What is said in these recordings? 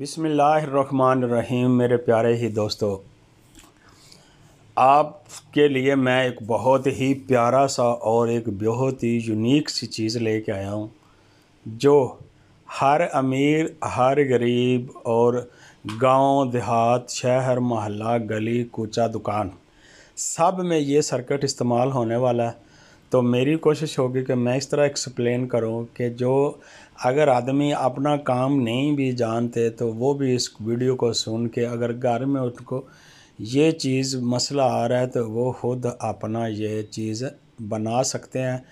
रहीम मेरे प्यारे ही दोस्तों आपके लिए मैं एक बहुत ही प्यारा सा और एक बहुत ही यूनिक सी चीज़ लेके आया हूँ जो हर अमीर हर गरीब और गांव देहात शहर मोहल्ला गली कूचा दुकान सब में ये सर्किट इस्तेमाल होने वाला है तो मेरी कोशिश होगी कि मैं इस तरह एक्सप्लेन करूं कि जो अगर आदमी अपना काम नहीं भी जानते तो वो भी इस वीडियो को सुन के अगर घर में उसको ये चीज़ मसला आ रहा है तो वो खुद अपना ये चीज़ बना सकते हैं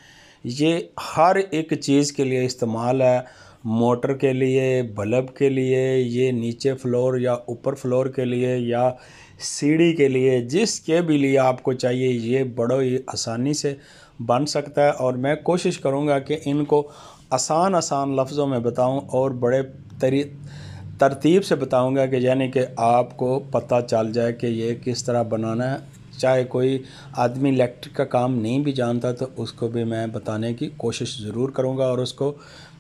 ये हर एक चीज़ के लिए इस्तेमाल है मोटर के लिए बल्ब के लिए ये नीचे फ्लोर या ऊपर फ्लोर के लिए या सीढ़ी के लिए जिसके भी लिए आपको चाहिए ये बड़ो ही आसानी से बन सकता है और मैं कोशिश करूँगा कि इनको आसान आसान लफ्ज़ों में बताऊं और बड़े तरी तरतीब से बताऊंगा कि यानी कि आपको पता चल जाए कि ये किस तरह बनाना है चाहे कोई आदमी इलेक्ट्रिक का काम नहीं भी जानता तो उसको भी मैं बताने की कोशिश ज़रूर करूँगा और उसको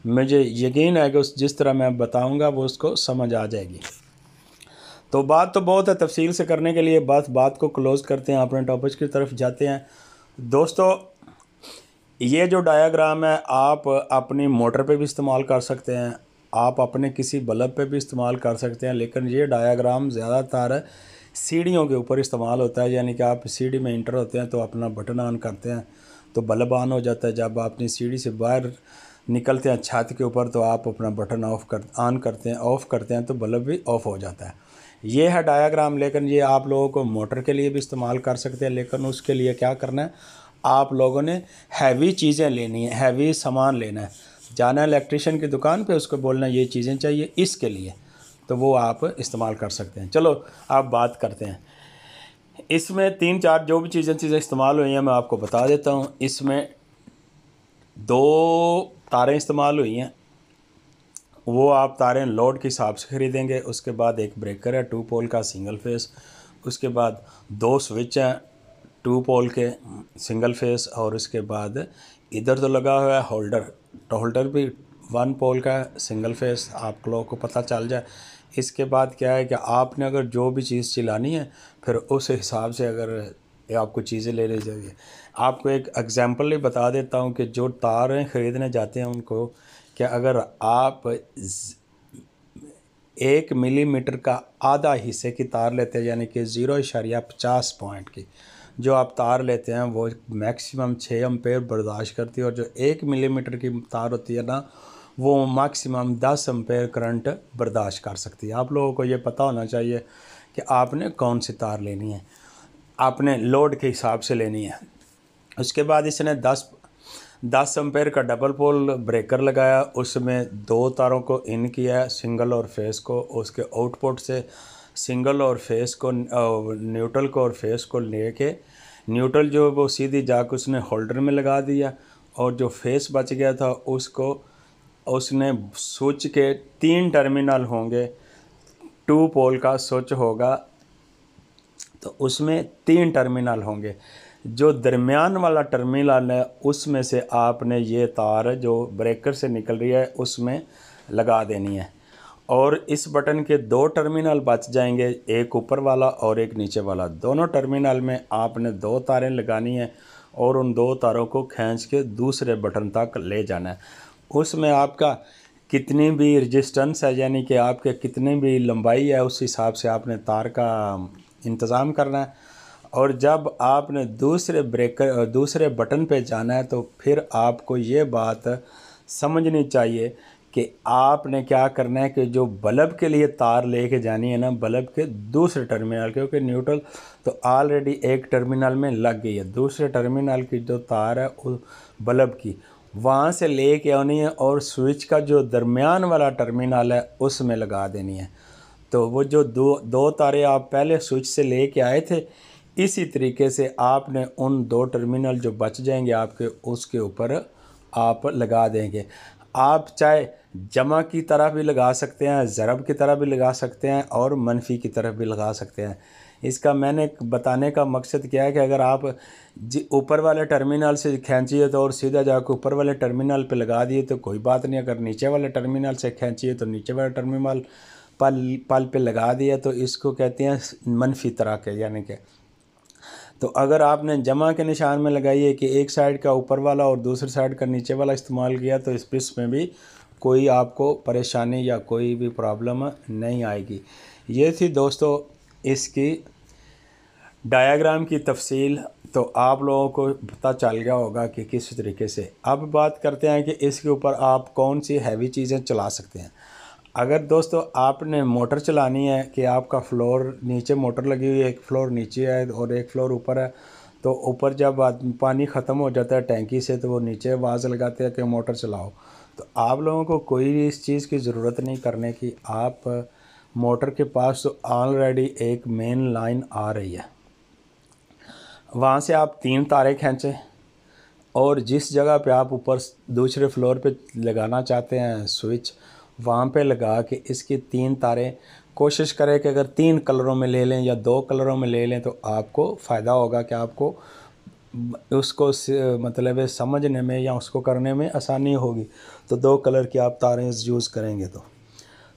मुझे यकीन है कि उस जिस तरह मैं बताऊँगा वो उसको समझ आ जाएगी तो बात तो बहुत है तफसील से करने के लिए बात बात को क्लोज़ करते हैं अपने टॉपिक की तरफ जाते हैं दोस्तों ये जो डायाग्राम है आप अपनी मोटर पे भी इस्तेमाल कर सकते हैं आप अपने किसी बल्ब पे भी इस्तेमाल कर सकते हैं लेकिन ये डायाग्राम ज़्यादातर सीढ़ियों के ऊपर इस्तेमाल होता है यानी कि आप सीढ़ी में इंटर होते हैं तो अपना बटन ऑन करते हैं तो बल्ब ऑन हो जाता है जब अपनी सीढ़ी से बाहर निकलते हैं छत के ऊपर तो आप अपना बटन ऑफ कर ऑन करते हैं ऑफ़ करते हैं तो बल्ब भी ऑफ़ हो जाता है ये है डायाग्राम लेकिन ये आप लोगों को मोटर के लिए भी इस्तेमाल कर सकते हैं लेकिन उसके लिए क्या करना है आप लोगों ने हैवी चीज़ें लेनी है हैवी सामान लेना है जाना इलेक्ट्रिशियन की दुकान पे उसको बोलना ये चीज़ें चाहिए इसके लिए तो वो आप इस्तेमाल कर सकते हैं चलो आप बात करते हैं इसमें तीन चार जो भी चीज़ें चीज़ें इस्तेमाल हुई हैं मैं आपको बता देता हूँ इसमें दो तारें इस्तेमाल हुई हैं वो आप तारें लोड के हिसाब से ख़रीदेंगे उसके बाद एक ब्रेकर है टू पोल का सिंगल फेस उसके बाद दो स्विच हैं टू पोल के सिंगल फेस और इसके बाद इधर तो लगा हुआ है होल्डर तो होल्डर भी वन पोल का सिंगल फेस आप लोगों को पता चल जाए इसके बाद क्या है कि आपने अगर जो भी चीज़ चिलानी है फिर उस हिसाब से अगर आपको चीज़ें ले ली जाएगी आपको एक एग्ज़ाम्पल ही बता देता हूँ कि जो तारें ख़रीदने जाते हैं उनको कि अगर आप एक मिलीमीटर का आधा हिस्से की तार लेते हैं यानी कि ज़ीरो इशारिया पचास पॉइंट की जो आप तार लेते हैं वो मैक्सिमम छः एम्पेयर बर्दाश्त करती है और जो एक मिलीमीटर की तार होती है ना वो मैक्सिमम दस एम्पेयर करंट बर्दाश्त कर सकती है आप लोगों को ये पता होना चाहिए कि आपने कौन सी तार लेनी है आपने लोड के हिसाब से लेनी है उसके बाद इसने दस दस एम्पेयर का डबल पोल ब्रेकर लगाया उसमें दो तारों को इन किया सिंगल और फेस को उसके आउटपुट से सिंगल और फेस को न्यूट्रल को और फेस को लेके न्यूट्रल जो वो सीधी जाकर उसने होल्डर में लगा दिया और जो फेस बच गया था उसको उसने स्विच के तीन टर्मिनल होंगे टू पोल का स्विच होगा तो उसमें तीन टर्मिनल होंगे जो दरमियान वाला टर्मिनल है उसमें से आपने ये तार जो ब्रेकर से निकल रही है उसमें लगा देनी है और इस बटन के दो टर्मिनल बच जाएंगे एक ऊपर वाला और एक नीचे वाला दोनों टर्मिनल में आपने दो तारें लगानी है और उन दो तारों को खींच के दूसरे बटन तक ले जाना है उसमें आपका कितनी भी रजिस्टेंस है यानी कि आपके कितनी भी लंबाई है उस हिसाब से आपने तार का इंतज़ाम करना है और जब आपने दूसरे ब्रेकर दूसरे बटन पे जाना है तो फिर आपको ये बात समझनी चाहिए कि आपने क्या करना है कि जो बल्ब के लिए तार लेके जानी है ना बल्ब के दूसरे टर्मिनल क्योंकि न्यूट्रल तो ऑलरेडी एक टर्मिनल में लग गई है दूसरे टर्मिनल की जो तार है उस बल्ब की वहाँ से ले के आनी है और स्विच का जो दरमियान वाला टर्मिनल है उसमें लगा देनी है तो वो जो दो दो तारे आप पहले स्विच से ले के आए थे इसी तरीके से आपने उन दो टर्मिनल जो बच जाएंगे आपके उसके ऊपर आप लगा देंगे आप चाहे जमा की तरह भी लगा सकते हैं ज़रब की तरह भी लगा सकते हैं और मनफी की तरफ भी लगा सकते हैं इसका मैंने बताने का मकसद क्या है कि अगर आप ऊपर वाले टर्मिनल से खींचिए तो और सीधा जाकर ऊपर वाले टर्मिनल पे लगा दिए तो कोई बात नहीं अगर नीचे वाले टर्मिनल से खींचिए तो नीचे वाले टर्मिनल पल पल पे लगा दिया तो इसको कहते हैं मनफी तरह के यानी कि तो अगर आपने जमा के निशान में लगाइए कि एक साइड का ऊपर वाला और दूसरी साइड का नीचे वाला इस्तेमाल किया तो इस पिस में भी कोई आपको परेशानी या कोई भी प्रॉब्लम नहीं आएगी ये थी दोस्तों इसकी डायग्राम की तफसील तो आप लोगों को पता चल गया होगा कि किस तरीके से अब बात करते हैं कि इसके ऊपर आप कौन सी हैवी चीज़ें चला सकते हैं अगर दोस्तों आपने मोटर चलानी है कि आपका फ्लोर नीचे मोटर लगी हुई है एक फ्लोर नीचे है और एक फ्लोर ऊपर है तो ऊपर जब पानी ख़त्म हो जाता है टैंकी से तो वो नीचे आवाज़ लगाते हैं कि मोटर चलाओ तो आप लोगों को कोई भी इस चीज़ की ज़रूरत नहीं करने की आप मोटर के पास तो ऑलरेडी एक मेन लाइन आ रही है वहाँ से आप तीन तारे खींचें और जिस जगह पे आप ऊपर दूसरे फ्लोर पे लगाना चाहते हैं स्विच वहाँ पे लगा के इसकी तीन तारे कोशिश करें कि अगर तीन कलरों में ले लें या दो कलरों में ले लें तो आपको फ़ायदा होगा कि आपको उसको मतलब समझने में या उसको करने में आसानी होगी तो दो कलर की आप तारें यूज़ करेंगे तो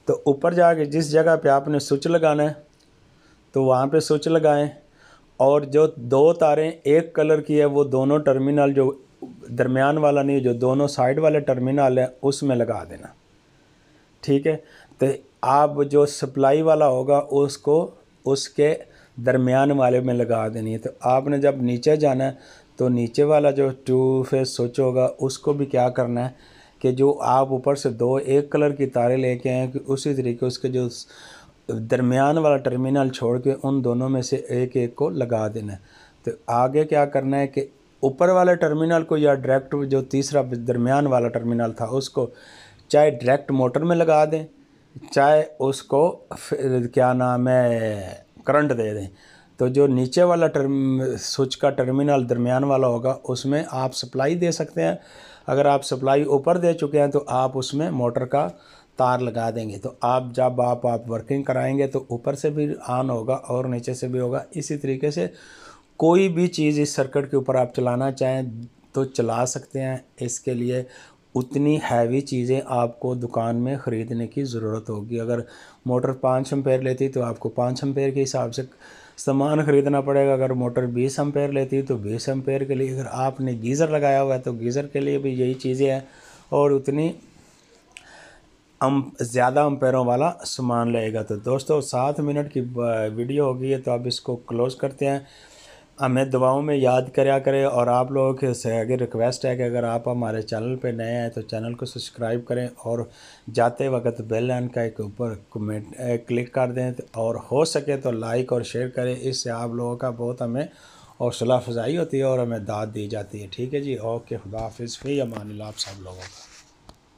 तो ऊपर जाके जिस जगह पे आपने स्विच लगाना है तो वहाँ पे स्विच लगाएं और जो दो तारें एक कलर की है वो दोनों टर्मिनल जो दरमियान वाला नहीं जो दोनों साइड वाले टर्मिनल है उसमें लगा देना ठीक है तो आप जो सप्लाई वाला होगा उसको उसके दरमियान वाले में लगा देनी है तो आपने जब नीचे जाना है तो नीचे वाला जो टू फेस स्विच होगा उसको भी क्या करना है कि जो आप ऊपर से दो एक कलर की तारे लेके आए कि उसी तरीके उसके जो दरमियान वाला टर्मिनल छोड़ के उन दोनों में से एक एक को लगा देना है तो आगे क्या करना है कि ऊपर वाले टर्मिनल को या डायरेक्ट जो तीसरा दरमियान वाला टर्मिनल था उसको चाहे डायरेक्ट मोटर में लगा दें चाहे उसको क्या नाम है करंट दे दें तो जो नीचे वाला टर्म स्विच का टर्मिनल दरमियान वाला होगा उसमें आप सप्लाई दे सकते हैं अगर आप सप्लाई ऊपर दे चुके हैं तो आप उसमें मोटर का तार लगा देंगे तो आप जब आप आप वर्किंग कराएंगे तो ऊपर से भी ऑन होगा और नीचे से भी होगा इसी तरीके से कोई भी चीज़ इस सर्किट के ऊपर आप चलाना चाहें तो चला सकते हैं इसके लिए उतनी हैवी चीज़ें आपको दुकान में ख़रीदने की ज़रूरत होगी अगर मोटर पाँच एम्पेयर लेती तो आपको पाँच एम्पेयर के हिसाब से सामान ख़रीदना पड़ेगा अगर मोटर बीस एम्पेयर लेती तो बीस एम्पेयर के लिए अगर आपने गीज़र लगाया हुआ है तो गीज़र के लिए भी यही चीज़ें हैं और उतनी अम ज़्यादा अम्पेयरों वाला सामान लेगा तो दोस्तों सात मिनट की वीडियो होगी है तो आप इसको क्लोज़ करते हैं हमें दुआओं में याद करा करें और आप लोगों से आगे रिक्वेस्ट है कि अगर आप हमारे चैनल पर नए हैं तो चैनल को सब्सक्राइब करें और जाते वक्त बेल आइकन का एक ऊपर कमेंट क्लिक कर दें तो और हो सके तो लाइक और शेयर करें इससे आप लोगों का बहुत हमें हौसला अफजाई होती है और हमें दाद दी जाती है ठीक है जी ओके खुदा हाफिज़ फ़ी अमान आप सब लोगों का